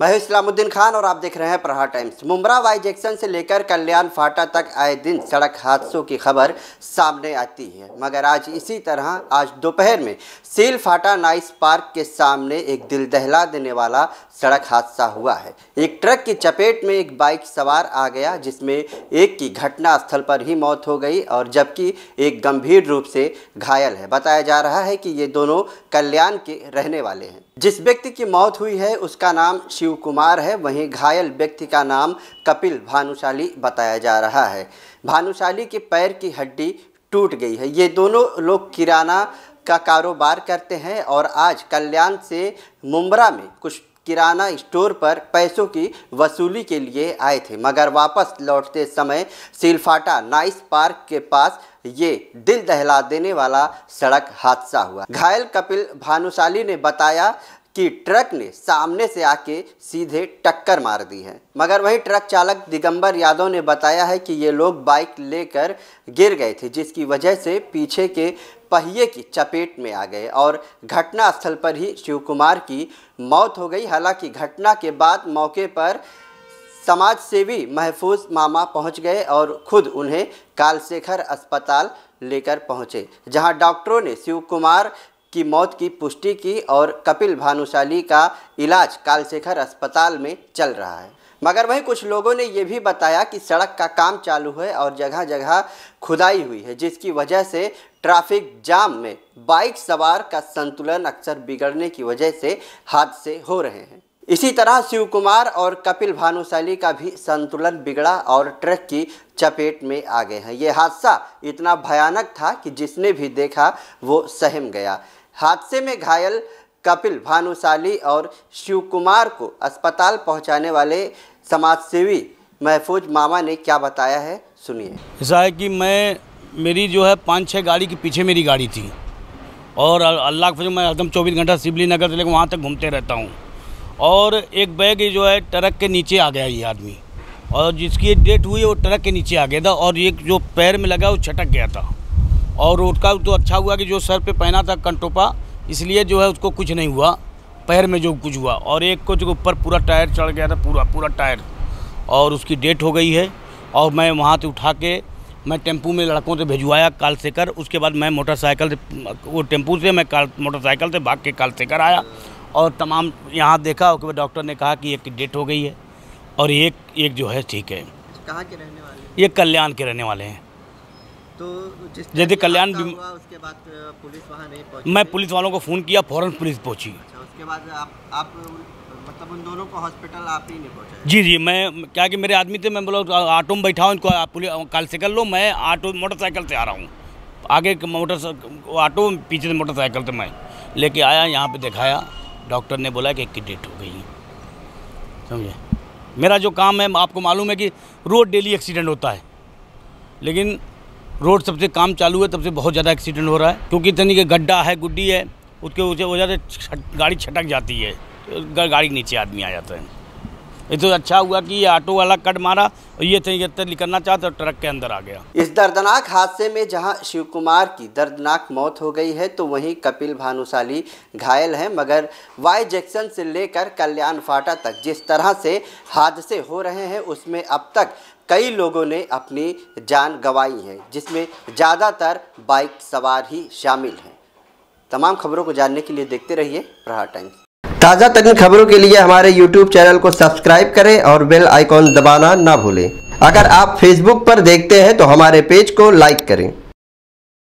मैं हूं इस्लामुद्दीन खान और आप देख रहे हैं प्रहार टाइम्स मुमरा वाई जैक्शन से लेकर कल्याण फाटा तक आए दिन सड़क हादसों की खबर सामने आती है मगर आज इसी तरह आज दोपहर में सील फाटा नाइस पार्क के सामने एक दिल दहला देने वाला सड़क हादसा हुआ है एक ट्रक की चपेट में एक बाइक सवार आ गया जिसमें एक की घटना स्थल पर ही मौत हो गई और जबकि एक गंभीर रूप से घायल है बताया जा रहा है कि ये दोनों कल्याण के रहने वाले हैं जिस व्यक्ति की मौत हुई है उसका नाम शिव कुमार है वहीं घायल व्यक्ति का नाम कपिल भानुशाली बताया जा रहा है भानुशाली के पैर की हड्डी टूट गई है ये दोनों लोग किराना का कारोबार करते हैं और आज कल्याण से मुंबरा में कुछ किराना स्टोर पर पैसों की वसूली के लिए आए थे मगर वापस लौटते समय सिलफाटा नाइस पार्क के पास ये दिल दहला देने वाला सड़क हादसा हुआ घायल कपिल भानुशाली ने बताया कि ट्रक ने सामने से आके सीधे टक्कर मार दी है मगर वही ट्रक चालक दिगंबर यादव ने बताया है कि ये लोग बाइक लेकर गिर गए थे जिसकी वजह से पीछे के पहिए की चपेट में आ गए और घटना स्थल पर ही शिव कुमार की मौत हो गई हालांकि घटना के बाद मौके पर समाज सेवी महफूज मामा पहुंच गए और खुद उन्हें कालशेखर अस्पताल लेकर पहुंचे जहां डॉक्टरों ने शिव कुमार की मौत की पुष्टि की और कपिल भानुशाली का इलाज कालशेखर अस्पताल में चल रहा है मगर वहीं कुछ लोगों ने यह भी बताया कि सड़क का काम चालू है और जगह जगह खुदाई हुई है जिसकी वजह से ट्रैफिक जाम में बाइक सवार का संतुलन अक्सर बिगड़ने की वजह से हादसे हो रहे हैं इसी तरह शिव कुमार और कपिल भानुशाली का भी संतुलन बिगड़ा और ट्रक की चपेट में आ गए हैं ये हादसा इतना भयानक था कि जिसने भी देखा वो सहम गया हादसे में घायल कपिल भानुशाली और शिव कुमार को अस्पताल पहुंचाने वाले समाजसेवी महफूज मामा ने क्या बताया है सुनिए ऐसा है कि मैं मेरी जो है पाँच छः गाड़ी के पीछे मेरी गाड़ी थी और अल्लाह के मैं एकदम चौबीस घंटा शिवली नगर से लेकर वहाँ तक घूमते रहता हूँ और एक बैग जो है ट्रक के नीचे आ गया ये आदमी और जिसकी डेट हुई वो ट्रक के नीचे आ गया था और एक जो पैर में लगा वो छटक गया था और उसका तो अच्छा हुआ कि जो सर पे पहना था कंटोपा इसलिए जो है उसको कुछ नहीं हुआ पैर में जो कुछ हुआ और एक को जो ऊपर पूरा टायर चढ़ गया था पूरा पूरा टायर और उसकी डेट हो गई है और मैं वहाँ से उठा के मैं टेम्पू में लड़कों से भिजवाया काल से कर उसके बाद मैं मोटरसाइकिल से वो टेम्पू से मैं काल मोटरसाइकिल से भाग के काल से कर आया और तमाम यहाँ देखा उसके बाद डॉक्टर ने कहा कि एक की डेट हो गई है और एक एक जो है ठीक है कहाँ के रहने वाले ये कल्याण के रहने वाले हैं तो यदि कल्याण उसके बाद पुलिस वहाँ नहीं मैं पुलिस वालों को फ़ोन किया फ़ौरन पुलिस पहुँची अच्छा उसके बाद आप आप मतलब उन दोनों को हॉस्पिटल आप ही नहीं पहुँचे जी जी मैं क्या कि मेरे आदमी थे मैं बोला ऑटो में बैठा हूँ इनको कल से कर लो मैं ऑटो मोटरसाइकिल से आ रहा हूँ आगे मोटर ऑटो पीछे से मोटरसाइकिल से मैं लेके आया यहाँ पे दिखाया डॉक्टर ने बोला कि एक की डेट हो गई समझे मेरा जो काम है आपको मालूम है कि रोज़ डेली एक्सीडेंट होता है लेकिन रोड से काम चालू है तब से बहुत ज़्यादा एक्सीडेंट हो रहा है क्योंकि इतनी गड्ढा है गुड्डी है उसके वजह ज़्यादा गाड़ी छटक जाती है तो गाड़ी के नीचे आदमी आ जाते हैं ये तो अच्छा हुआ कि ये ऑटो वाला कट मारा और ये थे निकलना चाहता तो ट्रक के अंदर आ गया इस दर्दनाक हादसे में जहां शिव कुमार की दर्दनाक मौत हो गई है तो वहीं कपिल भानुशाली घायल हैं मगर वाई जैक्सन से लेकर कल्याण फाटा तक जिस तरह से हादसे हो रहे हैं उसमें अब तक कई लोगों ने अपनी जान गंवाई है जिसमें ज़्यादातर बाइक सवार ही शामिल हैं तमाम खबरों को जानने के लिए देखते रहिए प्रहार टाइम्स ताज़ा तरीन खबरों के लिए हमारे यूट्यूब चैनल को सब्सक्राइब करें और बेल आइकॉन दबाना ना भूलें अगर आप फेसबुक पर देखते हैं तो हमारे पेज को लाइक करें